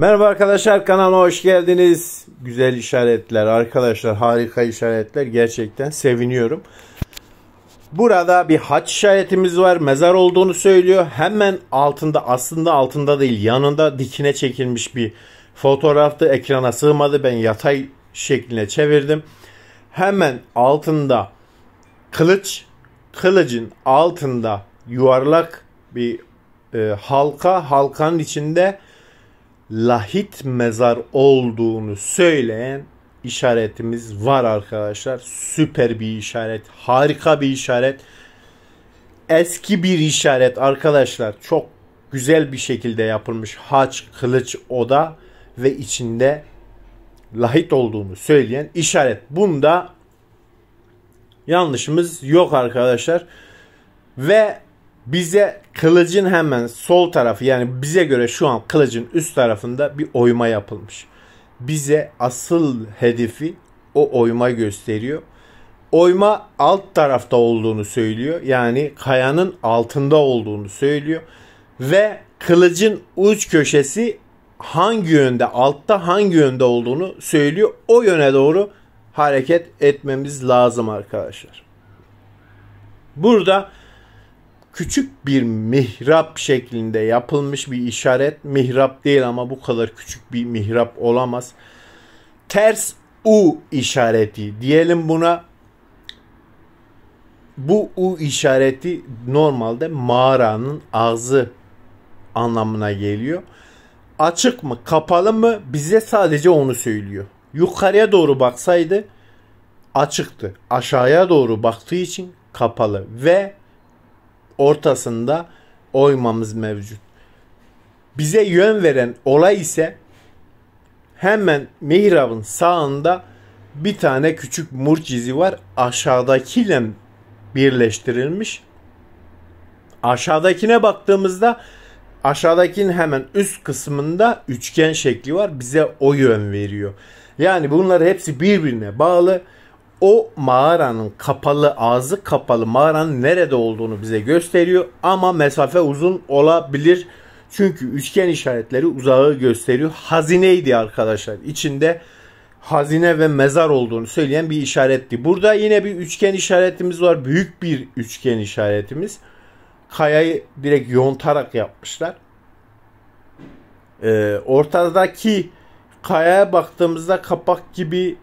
Merhaba arkadaşlar kanalıma hoş geldiniz. Güzel işaretler arkadaşlar harika işaretler gerçekten seviniyorum. Burada bir haç işaretimiz var. Mezar olduğunu söylüyor. Hemen altında aslında altında değil yanında dikine çekilmiş bir fotoğraftı. Ekrana sığmadı ben yatay şekline çevirdim. Hemen altında kılıç kılıcın altında yuvarlak bir e, halka halkanın içinde lahit mezar olduğunu söyleyen işaretimiz var arkadaşlar. Süper bir işaret, harika bir işaret. Eski bir işaret arkadaşlar. Çok güzel bir şekilde yapılmış haç, kılıç, oda ve içinde lahit olduğunu söyleyen işaret. Bunda yanlışımız yok arkadaşlar. Ve bize kılıcın hemen sol tarafı yani bize göre şu an kılıcın üst tarafında bir oyma yapılmış. Bize asıl hedefi o oyma gösteriyor. Oyma alt tarafta olduğunu söylüyor. Yani kayanın altında olduğunu söylüyor. Ve kılıcın uç köşesi hangi yönde altta hangi yönde olduğunu söylüyor. O yöne doğru hareket etmemiz lazım arkadaşlar. Burada küçük bir mihrap şeklinde yapılmış bir işaret. Mihrap değil ama bu kadar küçük bir mihrap olamaz. Ters U işareti diyelim buna. Bu U işareti normalde mağaranın ağzı anlamına geliyor. Açık mı, kapalı mı bize sadece onu söylüyor. Yukarıya doğru baksaydı açıktı. Aşağıya doğru baktığı için kapalı ve ortasında oymamız mevcut. Bize yön veren olay ise hemen mihrabın sağında bir tane küçük murç izi var. Aşağıdakiyle birleştirilmiş. Aşağıdakine baktığımızda aşağıdakinin hemen üst kısmında üçgen şekli var. Bize o yön veriyor. Yani bunlar hepsi birbirine bağlı o mağaranın kapalı ağzı kapalı mağaranın nerede olduğunu bize gösteriyor ama mesafe uzun olabilir. Çünkü üçgen işaretleri uzağı gösteriyor. Hazineydi arkadaşlar. İçinde hazine ve mezar olduğunu söyleyen bir işaretti. Burada yine bir üçgen işaretimiz var. Büyük bir üçgen işaretimiz. Kayayı direkt yontarak yapmışlar. Ee, ortadaki kayaya baktığımızda kapak gibi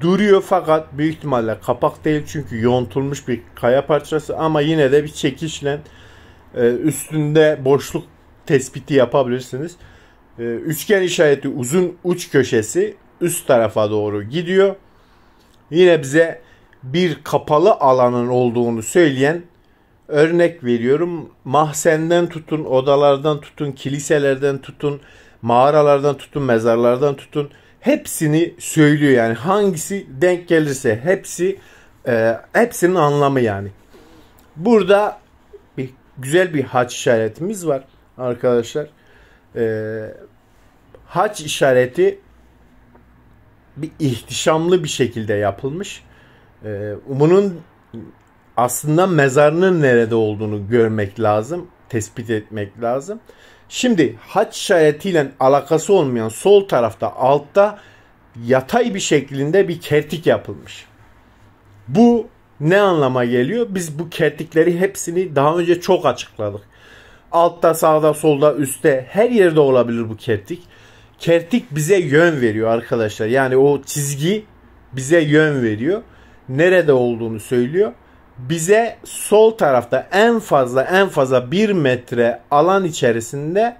duruyor fakat büyük ihtimalle kapak değil çünkü yontulmuş bir kaya parçası ama yine de bir çekişle e, üstünde boşluk tespiti yapabilirsiniz. E, üçgen işareti uzun uç köşesi üst tarafa doğru gidiyor. Yine bize bir kapalı alanın olduğunu söyleyen örnek veriyorum. Mahzenden tutun, odalardan tutun, kiliselerden tutun, mağaralardan tutun, mezarlardan tutun hepsini söylüyor yani hangisi denk gelirse hepsi e, hepsinin anlamı yani. Burada bir güzel bir haç işaretimiz var arkadaşlar. E, haç işareti bir ihtişamlı bir şekilde yapılmış. E, Umu'nun aslında mezarının nerede olduğunu görmek lazım, tespit etmek lazım. Şimdi haç şayetiyle alakası olmayan sol tarafta altta yatay bir şeklinde bir kertik yapılmış. Bu ne anlama geliyor? Biz bu kertikleri hepsini daha önce çok açıkladık. Altta, sağda, solda, üstte her yerde olabilir bu kertik. Kertik bize yön veriyor arkadaşlar. Yani o çizgi bize yön veriyor. Nerede olduğunu söylüyor bize sol tarafta en fazla en fazla bir metre alan içerisinde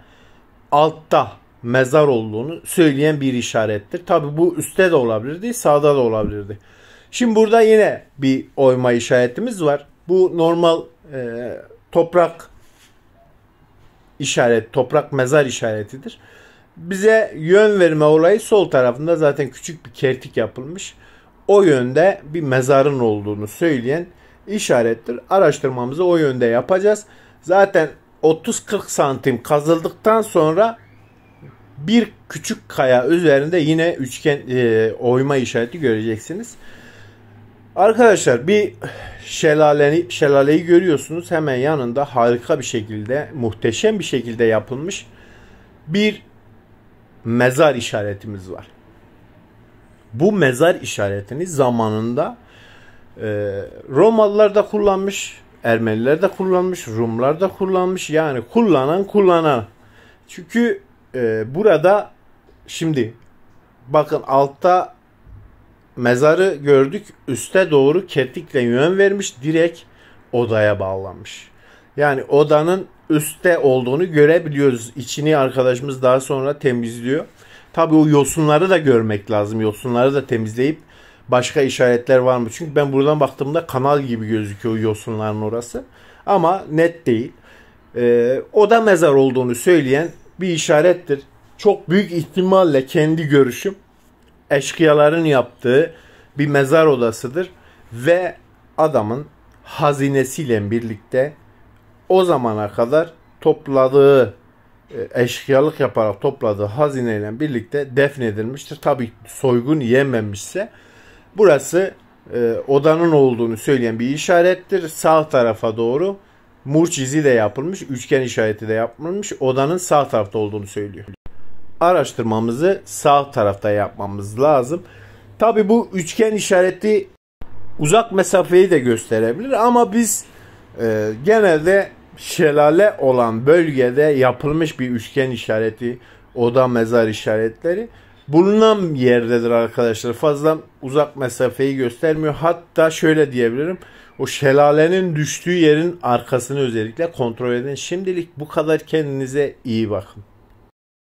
altta mezar olduğunu söyleyen bir işarettir. Tabi bu üstte de olabilirdi, sağda da olabilirdi. Şimdi burada yine bir oyma işaretimiz var. Bu normal e, toprak işaret, toprak mezar işaretidir. Bize yön verme olayı sol tarafında zaten küçük bir kertik yapılmış. O yönde bir mezarın olduğunu söyleyen işarettir. Araştırmamızı o yönde yapacağız. Zaten 30-40 santim kazıldıktan sonra bir küçük kaya üzerinde yine üçgen e, oyma işareti göreceksiniz. Arkadaşlar bir şelaleni, şelaleyi görüyorsunuz. Hemen yanında harika bir şekilde, muhteşem bir şekilde yapılmış bir mezar işaretimiz var. Bu mezar işaretini zamanında ee, Romalılar da kullanmış, Ermeniler de kullanmış, Rumlar da kullanmış. Yani kullanan kullanan. Çünkü e, burada şimdi bakın altta mezarı gördük. Üste doğru kertikle yön vermiş. Direkt odaya bağlanmış. Yani odanın üstte olduğunu görebiliyoruz. İçini arkadaşımız daha sonra temizliyor. Tabii o yosunları da görmek lazım. Yosunları da temizleyip başka işaretler var mı? Çünkü ben buradan baktığımda kanal gibi gözüküyor yosunların orası. Ama net değil. E, o da mezar olduğunu söyleyen bir işarettir. Çok büyük ihtimalle kendi görüşüm eşkıyaların yaptığı bir mezar odasıdır. Ve adamın hazinesiyle birlikte o zamana kadar topladığı e, eşkıyalık yaparak topladığı hazineyle birlikte defnedilmiştir. Tabi soygun yememişse Burası e, odanın olduğunu söyleyen bir işarettir. Sağ tarafa doğru murç izi de yapılmış, üçgen işareti de yapılmış. Odanın sağ tarafta olduğunu söylüyor. Araştırmamızı sağ tarafta yapmamız lazım. Tabi bu üçgen işareti uzak mesafeyi de gösterebilir ama biz e, genelde şelale olan bölgede yapılmış bir üçgen işareti, oda mezar işaretleri bulunan yerdedir arkadaşlar. Fazla uzak mesafeyi göstermiyor. Hatta şöyle diyebilirim. O şelalenin düştüğü yerin arkasını özellikle kontrol edin. Şimdilik bu kadar kendinize iyi bakın.